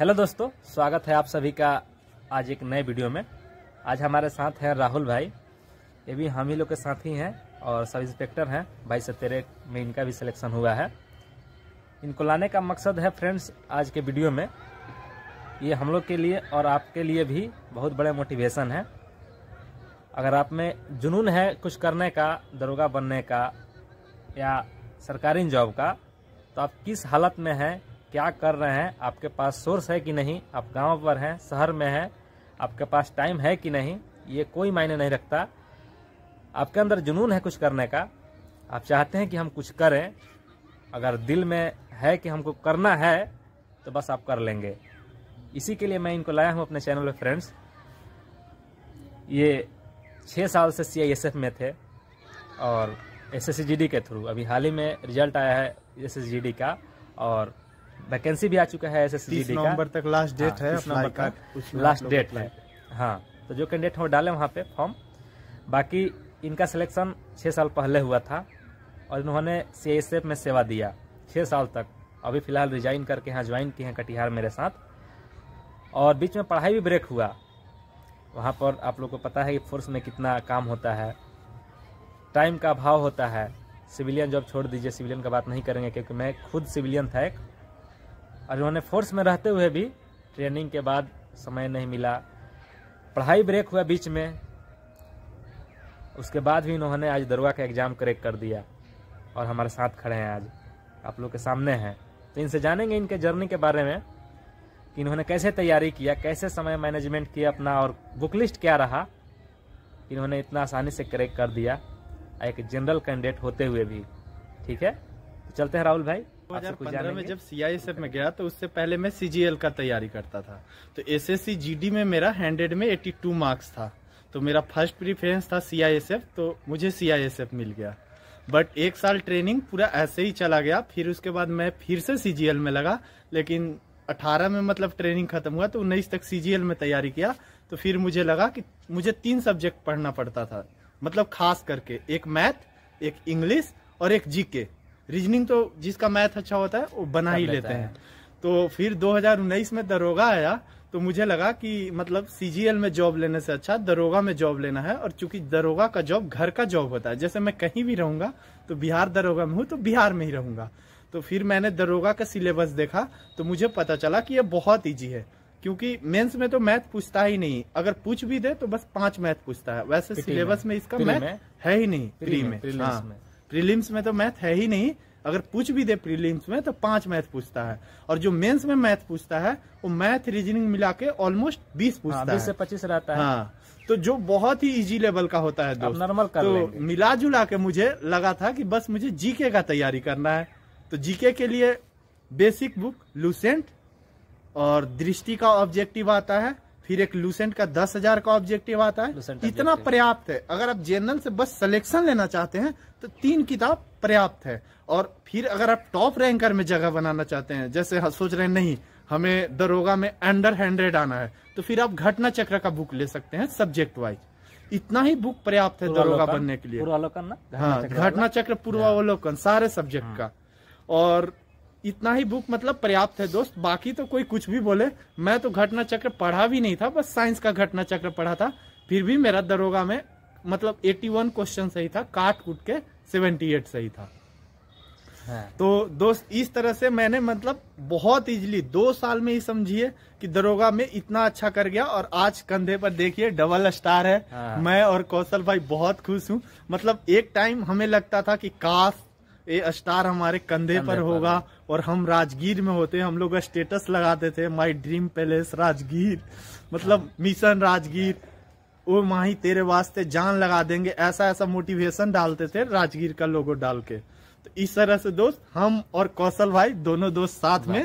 Hello दोस्तों स्वागत है आप सभी का आज एक नए वीडियो में आज हमारे साथ हैं राहुल भाई ये भी हम ही लोग के साथ ही हैं और सब इंस्पेक्टर हैं भाई सतेरे में इनका भी सिलेक्शन हुआ है इनको लाने का मकसद है फ्रेंड्स आज के वीडियो में ये हम लोग के लिए और आपके लिए भी बहुत बड़े मोटिवेशन है अगर आप में जुनून है कुछ करने का दरोगा बनने का या सरकारी जॉब का तो आप किस हालत में हैं क्या कर रहे हैं आपके पास सोर्स है कि नहीं आप गांव पर हैं शहर में हैं आपके पास टाइम है कि नहीं ये कोई मायने नहीं रखता आपके अंदर जुनून है कुछ करने का आप चाहते हैं कि हम कुछ करें अगर दिल में है कि हमको करना है तो बस आप कर लेंगे इसी के लिए मैं इनको लाया हूँ अपने चैनल पर फ्रेंड्स ये छः साल से सी में थे और एस के थ्रू अभी हाल ही में रिजल्ट आया है एस का और वैकेंसी भी आ चुका है एस नवंबर तक लास्ट हाँ, डेट है लास्ट डेट है हाँ तो जो कैंडिडेट हम डाले वहाँ पे फॉर्म बाकी इनका सिलेक्शन छः साल पहले हुआ था और इन्होंने सी में सेवा दिया छः साल तक अभी फिलहाल रिजाइन करके यहाँ ज्वाइन किए हैं कटिहार मेरे साथ और बीच में पढ़ाई भी ब्रेक हुआ वहाँ पर आप लोग को पता है कि फोर्स में कितना काम होता है टाइम का अभाव होता है सिविलियन जॉब छोड़ दीजिए सिविलियन का बात नहीं करेंगे क्योंकि मैं खुद सिविलियन था एक और उन्होंने फोर्स में रहते हुए भी ट्रेनिंग के बाद समय नहीं मिला पढ़ाई ब्रेक हुआ बीच में उसके बाद भी इन्होंने आज दरुआ का एग्ज़ाम करेक्ट कर दिया और हमारे साथ खड़े हैं आज आप लोग के सामने हैं तो इनसे जानेंगे इनके जर्नी के बारे में कि इन्होंने कैसे तैयारी किया कैसे समय मैनेजमेंट किया अपना और बुक लिस्ट क्या रहा इन्होंने इतना आसानी से करेक्ट कर दिया एक जनरल कैंडिडेट होते हुए भी ठीक है तो चलते हैं राहुल भाई 2015 में जब सी आई में गया तो उससे पहले मैं सी का तैयारी करता था तो एस एस में मेरा हंड्रेड में एट्टी मार्क्स था तो मेरा फर्स्ट प्रीफरेंस था सी तो मुझे सी मिल गया बट एक साल ट्रेनिंग पूरा ऐसे ही चला गया फिर उसके बाद मैं फिर से सी में लगा लेकिन 18 में मतलब ट्रेनिंग खत्म हुआ तो उन्नीस तक सी में तैयारी किया तो फिर मुझे लगा कि मुझे तीन सब्जेक्ट पढ़ना पड़ता था मतलब खास करके एक मैथ एक इंग्लिश और एक जीके रीजनिंग तो जिसका मैथ अच्छा होता है वो बना ही लेते हैं तो फिर 2019 में दरोगा आया तो मुझे लगा कि मतलब सीजीएल में जॉब लेने से अच्छा दरोगा में जॉब लेना है और चूंकि दरोगा का जॉब घर का जॉब होता है जैसे मैं कहीं भी रहूंगा तो बिहार दरोगा में हूँ तो बिहार में ही रहूंगा तो फिर मैंने दरोगा का सिलेबस देखा तो मुझे पता चला कि यह बहुत ईजी है क्योंकि मेंस में तो मैथ पूछता ही नहीं अगर पूछ भी दे तो बस पांच मैथ पूछता है वैसे सिलेबस में, इसका मैथ है ही नहीं प्री में, में हाँ प्रीलिम्स में तो मैथ है ही नहीं अगर पूछ भी दे प्रीलिम्स में तो पांच मैथ पूछता है और जो मेंस में मैथ पूछता है वो मैथ रीजनिंग मिला के ऑलमोस्ट बीस हाँ, पूछता हाँ, है पच्चीस रहता है हाँ, तो जो बहुत ही इजी लेवल का होता है दोस्त नॉर्मल तो मिला जुला के मुझे लगा था कि बस मुझे जीके का तैयारी करना है तो जीके के लिए बेसिक बुक लूसेंट और दृष्टि का ऑब्जेक्टिव आता है फिर एक लूसेंट का दस हजार का ऑब्जेक्टिव आता है इतना पर्याप्त है अगर आप जनरल से बस सिलेक्शन लेना चाहते हैं तो तीन किताब पर्याप्त है और फिर अगर आप टॉप रैंकर में जगह बनाना चाहते हैं जैसे हाँ सोच रहे नहीं हमें दरोगा में अंडर हैंड्रेड आना है तो फिर आप घटना चक्र का बुक ले सकते हैं सब्जेक्ट वाइज इतना ही बुक पर्याप्त है दरोगा बनने के लिए पूर्वावलोकन हाँ घटना चक्र पूर्वावलोकन सारे सब्जेक्ट हाँ। का और इतना ही बुक मतलब पर्याप्त है दोस्त बाकी तो कोई कुछ भी बोले मैं तो घटना चक्र पढ़ा भी नहीं था बस साइंस का घटना चक्र पढ़ा था फिर भी मेरा दरोगा में मतलब 81 क्वेश्चन सही था काट कूट के 78 सही था हाँ। तो दोस्त इस तरह से मैंने मतलब बहुत इजीली दो साल में ही समझिए कि दरोगा में इतना अच्छा कर गया और आज कंधे पर देखिए डबल स्टार है हाँ। मैं और कौशल भाई बहुत खुश हूँ मतलब एक टाइम हमें लगता था कि काश ये स्टार हमारे कंधे पर होगा और हम राजगीर में होते हम लोग स्टेटस लगाते थे माई ड्रीम पैलेस राजगीर मतलब मिशन हाँ। राजगीर वो माही तेरे वास्ते जान लगा देंगे ऐसा ऐसा मोटिवेशन डालते थे राजगीर का लोगो डाल के तो इस तरह से दोस्त हम और कौशल भाई दोनों दोस्त साथ में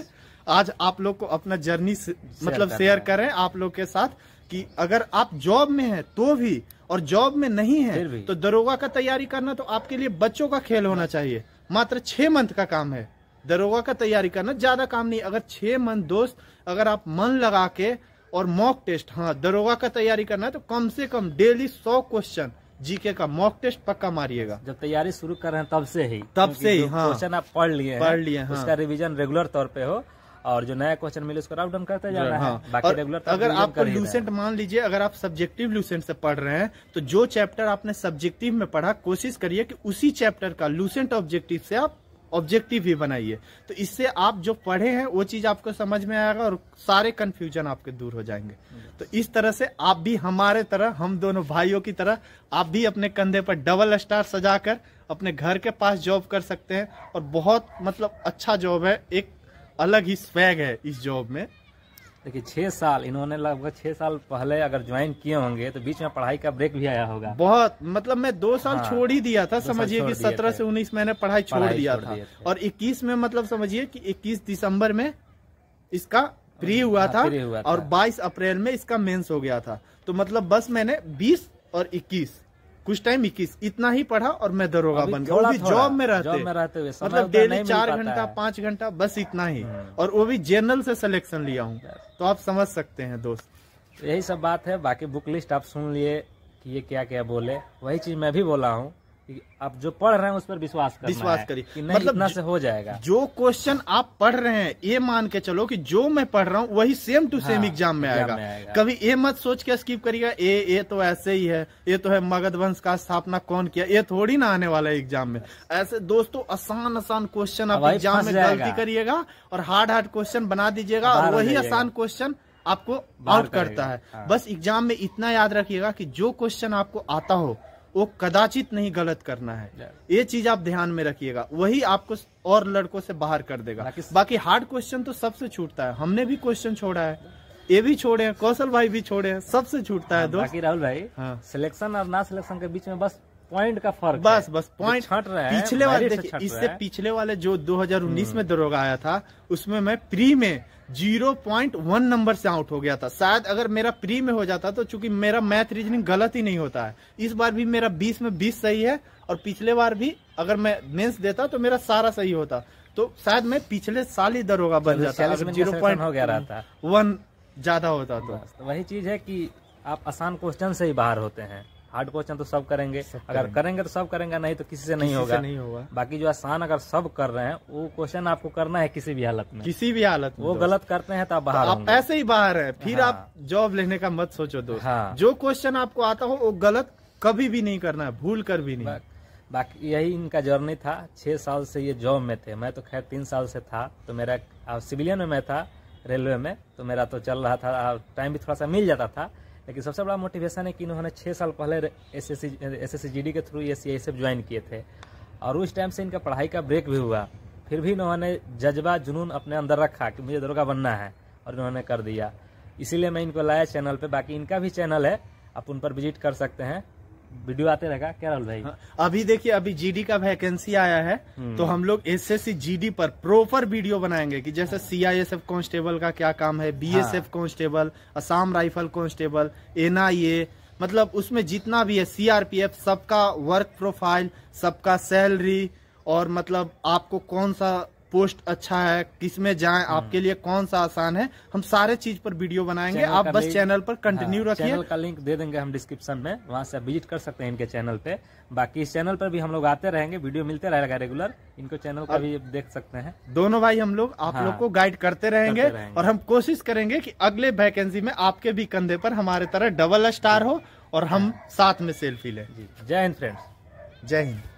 आज आप लोग को अपना जर्नी से, मतलब शेयर करें आप लोग के साथ कि अगर आप जॉब में हैं तो भी और जॉब में नहीं है तो दरोगा का तैयारी करना तो आपके लिए बच्चों का खेल होना चाहिए मात्र छः मंथ का काम है दरोगा का तैयारी करना ज़्यादा काम नहीं अगर छः मंथ दोस्त अगर आप मन लगा के और मॉक टेस्ट हाँ दरोगा का तैयारी करना है तो कम से कम डेली सौ क्वेश्चन जीके का मॉक टेस्ट पक्का मारिएगा जब तैयारी शुरू कर रहे हैं तब से ही तब से ही हाँ क्वेश्चन आप पढ़ लिए पढ़ लिए हाँ। उसका रिवीजन रेगुलर तौर पे हो और जो नया क्वेश्चन मिले उसको राउंड करते जाना हाँ। है बाकी रेगुलर अगर आप लूसेंट मान लीजिए अगर आप सब्जेक्टिव लूसेंट से पढ़ रहे हैं तो जो चैप्टर आपने सब्जेक्टिव में पढ़ा कोशिश करिए कि उसी चैप्टर का लूसेंट ऑब्जेक्टिव से आप ऑब्जेक्टिव ही बनाइए तो इससे आप जो पढ़े हैं वो चीज आपको समझ में आएगा और सारे कंफ्यूजन आपके दूर हो जाएंगे तो इस तरह से आप भी हमारे तरह हम दोनों भाइयों की तरह आप भी अपने कंधे पर डबल स्टार सजाकर अपने घर के पास जॉब कर सकते हैं और बहुत मतलब अच्छा जॉब है एक अलग ही स्वैग है इस जॉब में देखिए छः साल इन्होंने लगभग छः साल पहले अगर ज्वाइन किए होंगे तो बीच में पढ़ाई का ब्रेक भी आया होगा बहुत मतलब मैं दो साल हाँ, छोड़ ही दिया था समझिए कि सत्रह से उन्नीस मैंने पढ़ाई छोड़ पढ़ाई दिया छोड़ था और इक्कीस में मतलब समझिए कि इक्कीस दिसंबर में इसका प्री हाँ, हुआ था और बाईस अप्रैल में इसका मेंस हो गया था तो मतलब बस मैंने बीस और इक्कीस कुछ टाइम इक्कीस इतना ही पढ़ा और मैं दरोगा बन गया वो भी जॉब में रहते में रहते हुए मतलब डेली चार घंटा पांच घंटा बस इतना ही हम्म। और वो भी जनरल से सिलेक्शन लिया हूँ तो आप समझ सकते हैं दोस्त यही सब बात है बाकी बुक लिस्ट आप सुन लिए कि ये क्या क्या बोले वही चीज मैं भी बोला हूँ आप जो पढ़ रहे हैं उस पर विश्वास विश्वास करिए मतलब इतना से हो जाएगा जो क्वेश्चन आप पढ़ रहे हैं ये मान के चलो कि जो मैं पढ़ रहा हूँ वही सेम टू सेम एग्जाम में आएगा कभी ये मत सोच के स्किप करिएगा ए ये तो ऐसे ही है ये तो है मगध वंश का स्थापना कौन किया ये थोड़ी ना आने वाला है एग्जाम में ऐसे दोस्तों आसान आसान क्वेश्चन आप एग्जाम में गलती करिएगा और हार्ड हार्ड क्वेश्चन बना दीजिएगा और वही आसान क्वेश्चन आपको आउट करता है हाँ। बस एग्जाम में इतना याद रखिएगा कि जो क्वेश्चन आपको आता हो वो कदाचित नहीं गलत करना है ये चीज आप ध्यान में रखिएगा वही आपको और लड़कों से बाहर कर देगा बाकी हार्ड क्वेश्चन तो सबसे छूटता है हमने भी क्वेश्चन छोड़ा है ये भी छोड़े हैं कौशल भाई भी छोड़े हैं सबसे छूटता हाँ, है दोस्त बाकी राहुल भाई हाँ। सिलेक्शन और ना सिलेक्शन के बीच में बस पॉइंट का फर्क बस बस पॉइंट छट रहा है पिछले वाले इससे पिछले वाले जो 2019 हम्म। में दरोगा आया था उसमें मैं प्री में 0.1 नंबर से आउट हो गया था शायद अगर मेरा प्री में हो जाता तो चूंकि मेरा मैथ रीजनिंग गलत ही नहीं होता है इस बार भी मेरा 20 में 20 सही है और पिछले बार भी अगर मैं मेन्स देता तो मेरा सारा सही होता तो शायद मैं पिछले साल ही दरोगा बन जाता जीरो पॉइंट हो गया वन ज्यादा होता तो वही चीज है की आप आसान क्वेश्चन से ही बाहर होते हैं हार्ड क्वेश्चन तो सब करेंगे सब अगर करेंगे, करेंगे तो सब करेंगे नहीं तो किसी से नहीं किसी होगा से नहीं होगा बाकी जो आसान अगर सब कर रहे हैं वो क्वेश्चन आपको करना है किसी भी हालत में किसी भी हालत में वो गलत करते हैं तो आप बाहर ऐसे ही बाहर है फिर हाँ। आप जॉब लेने का मत सोचो दोस्त हाँ। जो क्वेश्चन आपको आता हो वो गलत कभी भी नहीं करना है भूल कर भी नहीं बाकी यही इनका जर्नी था छह साल से ये जॉब में थे मैं तो खैर तीन साल से था तो मेरा सिविलियन में मैं था रेलवे में तो मेरा तो चल रहा था टाइम भी थोड़ा सा मिल जाता था लेकिन सबसे बड़ा मोटिवेशन है कि इन्होंने छः साल पहले एस एस सी के थ्रू ए सी ज्वाइन किए थे और उस टाइम से इनका पढ़ाई का ब्रेक भी हुआ फिर भी इन्होंने जज्बा जुनून अपने अंदर रखा कि मुझे दरोगा बनना है और इन्होंने कर दिया इसीलिए मैं इनको लाया चैनल पे बाकी इनका भी चैनल है आप उन पर विजिट कर सकते हैं वीडियो आते रहेगा क्या राहुल भाई हाँ, अभी देखिए अभी जीडी का वैकेंसी आया है हम्म। तो हम लोग एस एस पर प्रॉपर वीडियो बनाएंगे कि जैसे सीआईएसएफ कांस्टेबल का क्या काम है BSF constable Assam rifle constable NIA मतलब उसमें जितना भी है सीआरपीएफ सबका वर्क प्रोफाइल सबका सैलरी और मतलब आपको कौन सा पोस्ट अच्छा है किस में जाए हम्म। आपके लिए कौन सा आसान है हम सारे चीज पर वीडियो बनाएंगे आप बस चैनल पर कंटिन्यू हाँ, रखिए चैनल का लिंक दे देंगे हम डिस्क्रिप्शन में वहां से विजिट कर सकते हैं इनके चैनल पे बाकी इस चैनल पर भी हम लोग आते रहेंगे वीडियो मिलते रहेगा रेगुलर इनको चैनल का भी देख सकते हैं दोनों भाई हम लोग आप हाँ। लोग को गाइड करते रहेंगे, और हम कोशिश करेंगे की अगले वैकेंसी में आपके भी कंधे पर हमारे तरह डबल स्टार हो और हम हाँ। साथ में सेल्फी लें जय हिंद फ्रेंड्स जय हिंद